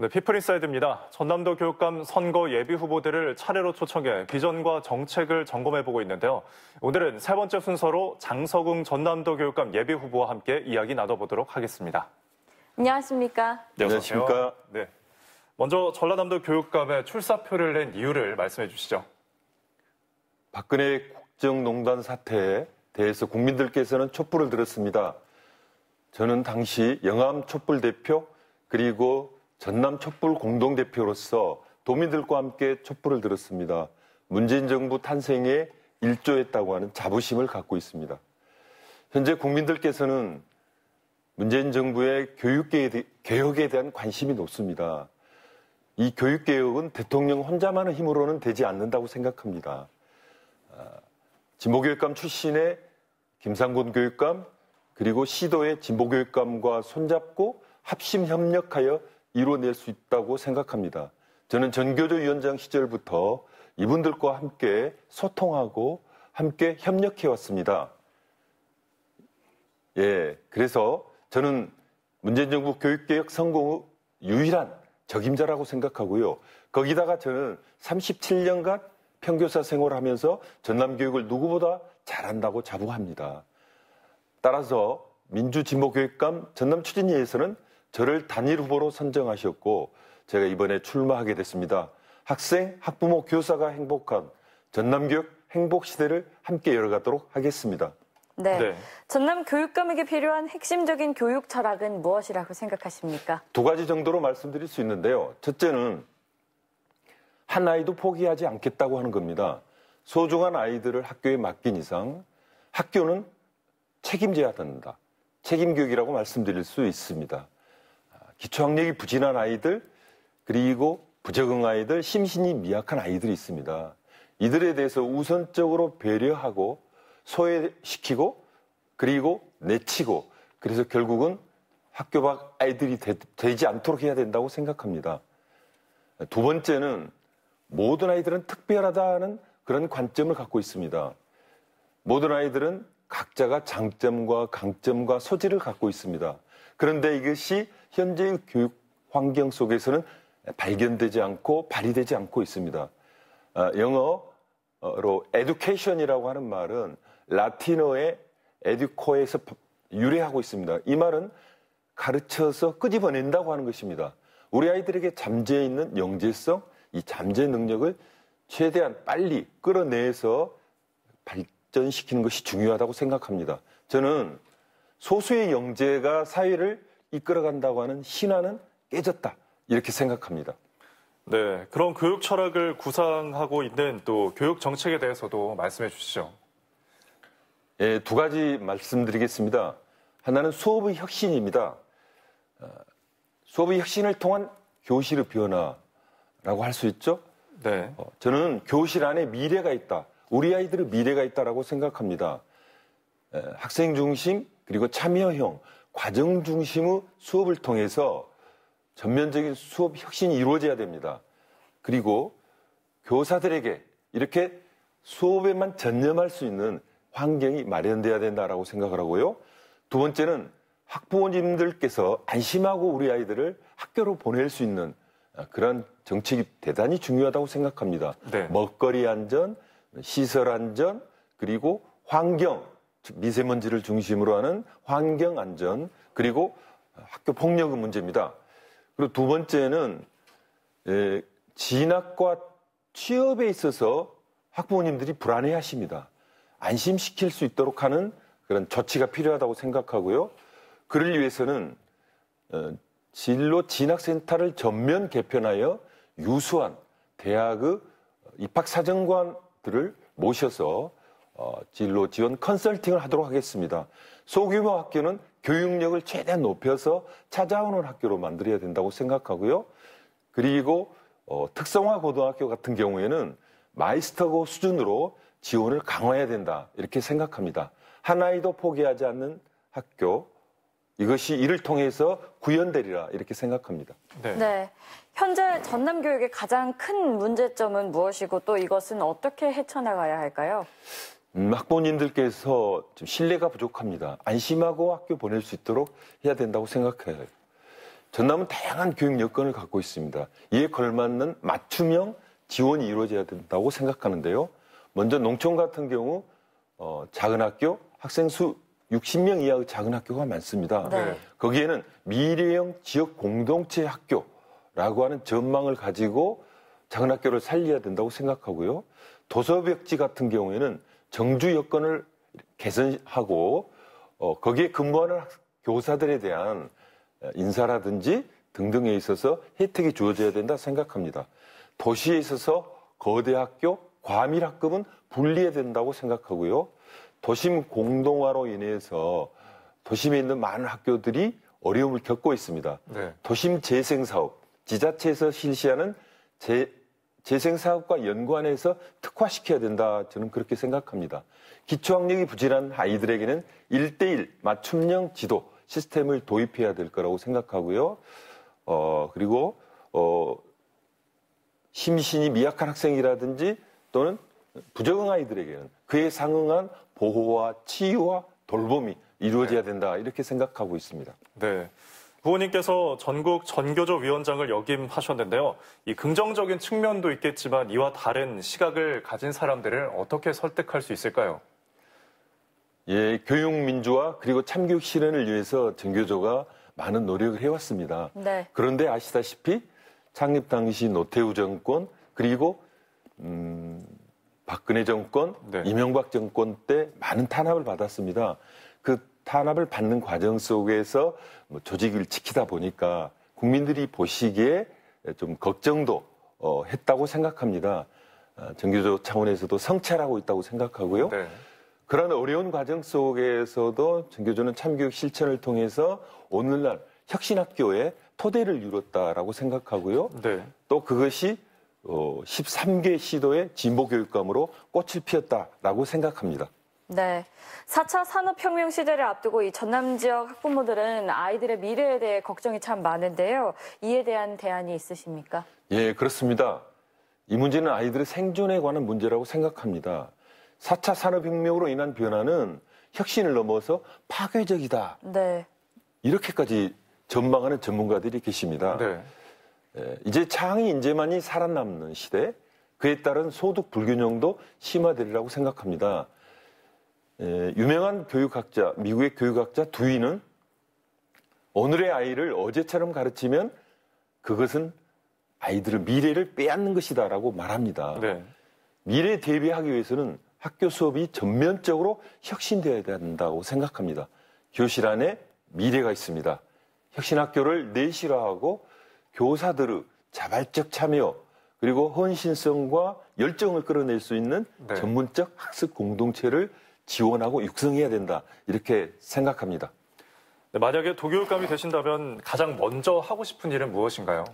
네, 피플린사이드입니다 전남도 교육감 선거 예비 후보들을 차례로 초청해 비전과 정책을 점검해보고 있는데요. 오늘은 세 번째 순서로 장서궁 전남도 교육감 예비 후보와 함께 이야기 나눠보도록 하겠습니다. 안녕하십니까? 네, 안녕하십니까? 네. 먼저 전라남도 교육감의 출사표를 낸 이유를 말씀해 주시죠. 박근혜 국정농단 사태에 대해서 국민들께서는 촛불을 들었습니다. 저는 당시 영암 촛불 대표 그리고 전남 촛불 공동대표로서 도민들과 함께 촛불을 들었습니다. 문재인 정부 탄생에 일조했다고 하는 자부심을 갖고 있습니다. 현재 국민들께서는 문재인 정부의 교육개혁에 대한 관심이 높습니다. 이 교육개혁은 대통령 혼자만의 힘으로는 되지 않는다고 생각합니다. 아, 진보교육감 출신의 김상곤 교육감 그리고 시도의 진보교육감과 손잡고 합심 협력하여 이뤄낼 수 있다고 생각합니다. 저는 전교조위원장 시절부터 이분들과 함께 소통하고 함께 협력해 왔습니다. 예, 그래서 저는 문재인 정부 교육개혁 성공 의 유일한 적임자라고 생각하고요. 거기다가 저는 37년간 평교사 생활하면서 을 전남 교육을 누구보다 잘한다고 자부합니다. 따라서 민주진보교육감 전남 추진위에서는 저를 단일 후보로 선정하셨고 제가 이번에 출마하게 됐습니다. 학생, 학부모, 교사가 행복한 전남교육 행복 시대를 함께 열어가도록 하겠습니다. 네. 네. 전남 교육감에게 필요한 핵심적인 교육 철학은 무엇이라고 생각하십니까? 두 가지 정도로 말씀드릴 수 있는데요. 첫째는 한 아이도 포기하지 않겠다고 하는 겁니다. 소중한 아이들을 학교에 맡긴 이상 학교는 책임져야 된다. 책임교육이라고 말씀드릴 수 있습니다. 기초학력이 부진한 아이들 그리고 부적응 아이들, 심신이 미약한 아이들이 있습니다. 이들에 대해서 우선적으로 배려하고 소외시키고 그리고 내치고 그래서 결국은 학교 밖 아이들이 되, 지 않도록 해야 된다고 생각합니다. 두 번째는 모든 아이들은 특별하다는 그런 관점을 갖고 있습니다. 모든 아이들은 각자가 장점과 강점과 소질을 갖고 있습니다. 그런데 이것이 현재의 교육 환경 속에서는 발견되지 않고 발휘되지 않고 있습니다. 아, 영어로 어, education이라고 하는 말은 라틴어의 에듀코에서 유래하고 있습니다. 이 말은 가르쳐서 끄집어낸다고 하는 것입니다. 우리 아이들에게 잠재해 있는 영재성, 이 잠재 능력을 최대한 빨리 끌어내서 발전시키는 것이 중요하다고 생각합니다. 저는 소수의 영재가 사회를 이끌어간다고 하는 신화는 깨졌다. 이렇게 생각합니다. 네, 그런 교육 철학을 구상하고 있는 또 교육 정책에 대해서도 말씀해 주시죠. 예, 두 가지 말씀드리겠습니다. 하나는 수업의 혁신입니다. 어, 수업의 혁신을 통한 교실의 변화라고 할 수 있죠. 네. 어, 저는 교실 안에 미래가 있다. 우리 아이들의 미래가 있다라고 생각합니다. 학생 중심 그리고 참여형 과정 중심의 수업을 통해서 전면적인 수업 혁신이 이루어져야 됩니다. 그리고 교사들에게 이렇게 수업에만 전념할 수 있는 환경이 마련돼야 된다라고 생각을 하고요. 두 번째는 학부모님들께서 안심하고 우리 아이들을 학교로 보낼 수 있는 그런 정책이 대단히 중요하다고 생각합니다. 네. 먹거리 안전, 시설 안전, 그리고 환경, 미세먼지를 중심으로 하는 환경 안전 그리고 학교 폭력의 문제입니다. 그리고 두 번째는 예, 진학과 취업에 있어서 학부모님들이 불안해하십니다. 안심시킬 수 있도록 하는 그런 조치가 필요하다고 생각하고요. 그를 위해서는 어, 진로 진학센터를 전면 개편하여 유수한 대학의 입학사정관들을 모셔서 어, 진로 지원 컨설팅을 하도록 하겠습니다. 소규모 학교는 교육력을 최대한 높여서 찾아오는 학교로 만들어야 된다고 생각하고요. 그리고 어, 특성화 고등학교 같은 경우에는 마이스터고 수준으로 지원을 강화해야 된다 이렇게 생각합니다. 하나이도 포기하지 않는 학교 이것이 이를 통해서 구현되리라 이렇게 생각합니다. 네. 네. 현재 전남 교육의 가장 큰 문제점은 무엇이고 또 이것은 어떻게 헤쳐나가야 할까요? 음, 학부모님들께서 좀 신뢰가 부족합니다. 안심하고 학교 보낼 수 있도록 해야 된다고 생각해요. 전남은 다양한 교육 여건을 갖고 있습니다. 이에 걸맞는 맞춤형 지원이 이루어져야 된다고 생각하는데요. 먼저 농촌 같은 경우 어, 작은 학교 학생 수 60명 이하의 작은 학교가 많습니다. 네. 거기에는 미래형 지역 공동체 학교라고 하는 전망을 가지고 작은 학교를 살려야 된다고 생각하고요. 도서벽지 같은 경우에는 정주 여건을 개선하고 어, 거기에 근무하는 교사들에 대한 어, 인사라든지 등등에 있어서 혜택이 주어져야 된다 생각합니다. 도시에 있어서 거대 학교, 과밀 학급은 분리해야 된다고 생각하고요. 도심 공동화로 인해서 도심에 있는 많은 학교들이 어려움을 겪고 있습니다. 네. 도심 재생 사업, 지자체에서 실시하는 재, 재생사업과 연관해서 특화시켜야 된다. 저는 그렇게 생각합니다. 기초학력이 부진한 아이들에게는 일대일 맞춤형 지도 시스템을 도입해야 될 거라고 생각하고요. 어, 그리고, 어, 심신이 미약한 학생이라든지 또는 부적응 아이들에게는 그에 상응한 보호와 치유와 돌봄이 이루어져야 네. 된다. 이렇게 생각하고 있습니다. 네. 부모님께서 전국 전교조 위원장을 역임하셨는데요. 이 긍정적인 측면도 있겠지만 이와 다른 시각을 가진 사람들을 어떻게 설득할 수 있을까요? 예, 교육 민주화 그리고 참교육 실현을 위해서 전교조가 많은 노력을 해왔습니다. 네. 그런데 아시다시피 창립 당시 노태우 정권 그리고 음, 박근혜 정권, 네. 이명박 정권 때 많은 탄압을 받았습니다. 그 탄압을 받는 과정 속에서 뭐 조직을 지키다 보니까 국민들이 보시기에 좀 걱정도 어, 했다고 생각합니다. 아, 정규조 차원에서도 성찰하고 있다고 생각하고요. 네. 그런 어려운 과정 속에서도 정교조는 참교육 실천을 통해서 오늘날 혁신학교의 토대를 이뤘다라고 생각하고요. 네. 또 그것이 어, 13개 시도의 진보교육감으로 꽃을 피웠다라고 생각합니다. 네. 4차 산업혁명 시대를 앞두고 이 전남 지역 학부모들은 아이들의 미래에 대해 걱정이 참 많은데요. 이에 대한 대안이 있으십니까? 예, 그렇습니다. 이 문제는 아이들의 생존에 관한 문제라고 생각합니다. 4차 산업혁명으로 인한 변화는 혁신을 넘어서 파괴적이다. 네. 이렇게까지 전망하는 전문가들이 계십니다. 네. 예, 이제 창의 인재만이 살아남는 시대, 그에 따른 소득 불균형도 심화되리라고 생각합니다. 유명한 교육학자, 미국의 교육학자 두이는 오늘의 아이를 어제처럼 가르치면 그것은 아이들의 미래를 빼앗는 것이다라고 말합니다. 네. 미래에 대비하기 위해서는 학교 수업이 전면적으로 혁신되어야 된다고 생각합니다. 교실 안에 미래가 있습니다. 혁신학교를 내실화하고 교사들의 자발적 참여 그리고 헌신성과 열정을 끌어낼 수 있는 네. 전문적 학습 공동체를 지원하고 육성해야 된다 이렇게 생각합니다. 네, 만약에 도교육감이 되신다면 가장 먼저 하고 싶은 일은 무엇인가요?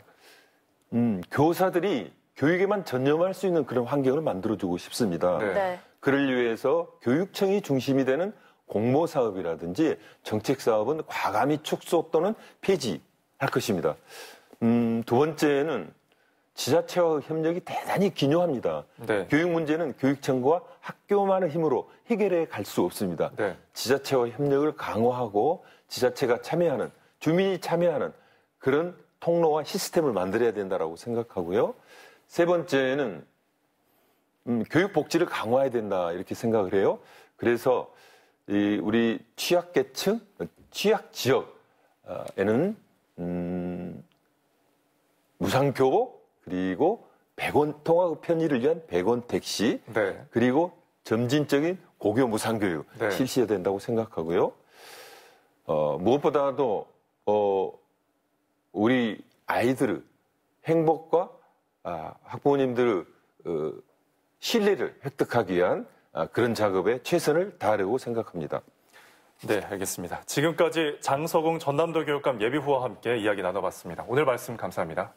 음, 교사들이 교육에만 전념할 수 있는 그런 환경을 만들어주고 싶습니다. 네. 네. 그를 위해서 교육청이 중심이 되는 공모 사업이라든지 정책 사업은 과감히 축소 또는 폐지할 것입니다. 음, 두 번째는 지자체와 협력이 대단히 기묘합니다. 네. 교육 문제는 교육청과 학교만의 힘으로 해결해 갈 수 없습니다. 네. 지자체와 협력을 강화하고 지자체가 참여하는 주민이 참여하는 그런 통로와 시스템을 만들어야 된다라고 생각하고요. 세 번째는 음, 교육 복지를 강화해야 된다 이렇게 생각을 해요. 그래서 이 우리 취약계층, 취약 지역에는 음, 무상교복 그리고 100원 통화 편의를 위한 100원 택시 네. 그리고 점진적인 고교 무상교육 네. 실시해야 된다고 생각하고요. 어, 무엇보다도 어, 우리 아이들의 행복과 아, 학부모님들의 어, 신뢰를 획득하기 위한 아, 그런 작업에 최선을 다하려고 생각합니다. 네, 알겠습니다. 지금까지 장서공 전남도 교육감 예비후와 함께 이야기 나눠봤습니다. 오늘 말씀 감사합니다.